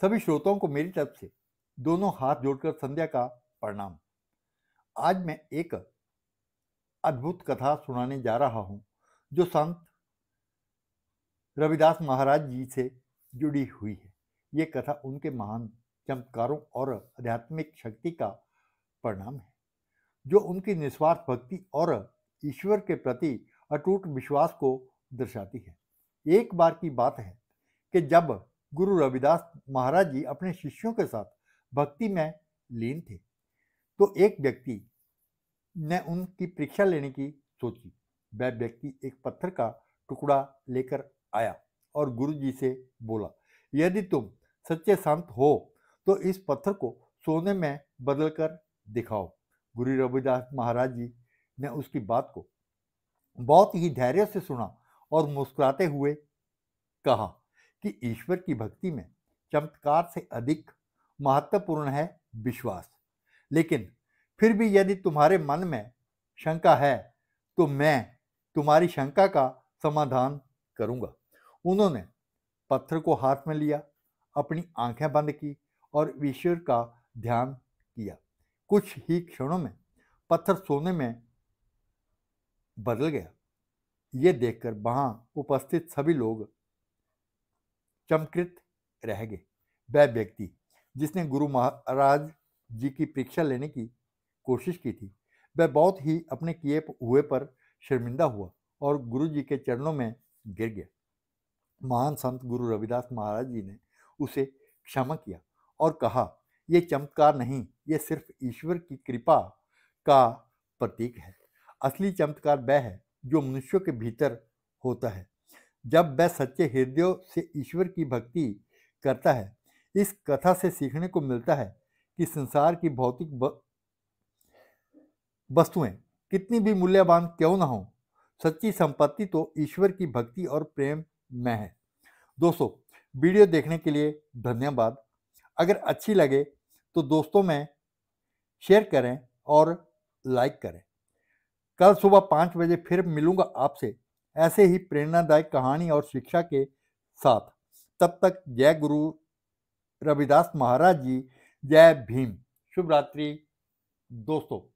सभी श्रोताओं को मेरी तरफ से दोनों हाथ जोड़कर संध्या का प्रणाम आज मैं एक अद्भुत कथा सुनाने जा रहा हूं जो संत रविदास महाराज जी से जुड़ी हुई है ये कथा उनके महान चमत्कारों और आध्यात्मिक शक्ति का परिणाम है जो उनकी निस्वार्थ भक्ति और ईश्वर के प्रति अटूट विश्वास को दर्शाती है एक बार की बात है कि जब गुरु रविदास महाराज जी अपने शिष्यों के साथ भक्ति में लीन थे तो एक व्यक्ति ने उनकी परीक्षा लेने की सोची वह व्यक्ति एक पत्थर का टुकड़ा लेकर आया और गुरु जी से बोला यदि तुम सच्चे संत हो तो इस पत्थर को सोने में बदल कर दिखाओ गुरु रविदास महाराज जी ने उसकी बात को बहुत ही धैर्य से सुना और मुस्कुराते हुए कहा कि ईश्वर की भक्ति में चमत्कार से अधिक महत्वपूर्ण है विश्वास लेकिन फिर भी यदि तुम्हारे मन में शंका है तो मैं तुम्हारी शंका का समाधान करूंगा उन्होंने पत्थर को हाथ में लिया अपनी आंखें बंद की और ईश्वर का ध्यान किया कुछ ही क्षणों में पत्थर सोने में बदल गया ये देखकर वहाँ उपस्थित सभी लोग चमकृत रह गए वह व्यक्ति जिसने गुरु महाराज जी की परीक्षा लेने की कोशिश की थी वह बहुत ही अपने किए हुए पर शर्मिंदा हुआ और गुरु जी के चरणों में गिर गया महान संत गुरु रविदास महाराज जी ने उसे क्षमा किया और कहा यह चमत्कार नहीं ये सिर्फ ईश्वर की कृपा का प्रतीक है असली चमत्कार वह है जो मनुष्यों के भीतर होता है जब वह सच्चे हृदय से ईश्वर की भक्ति करता है इस कथा से सीखने को मिलता है कि संसार की भौतिक वस्तुएं कितनी भी मूल्यवान क्यों ना हो सच्ची संपत्ति तो ईश्वर की भक्ति और प्रेम में है दोस्तों वीडियो देखने के लिए धन्यवाद अगर अच्छी लगे तो दोस्तों में शेयर करें और लाइक करें कल सुबह पाँच बजे फिर मिलूंगा आपसे ऐसे ही प्रेरणादायक कहानी और शिक्षा के साथ तब तक जय गुरु रविदास महाराज जी जय भीम शुभ रात्रि दोस्तों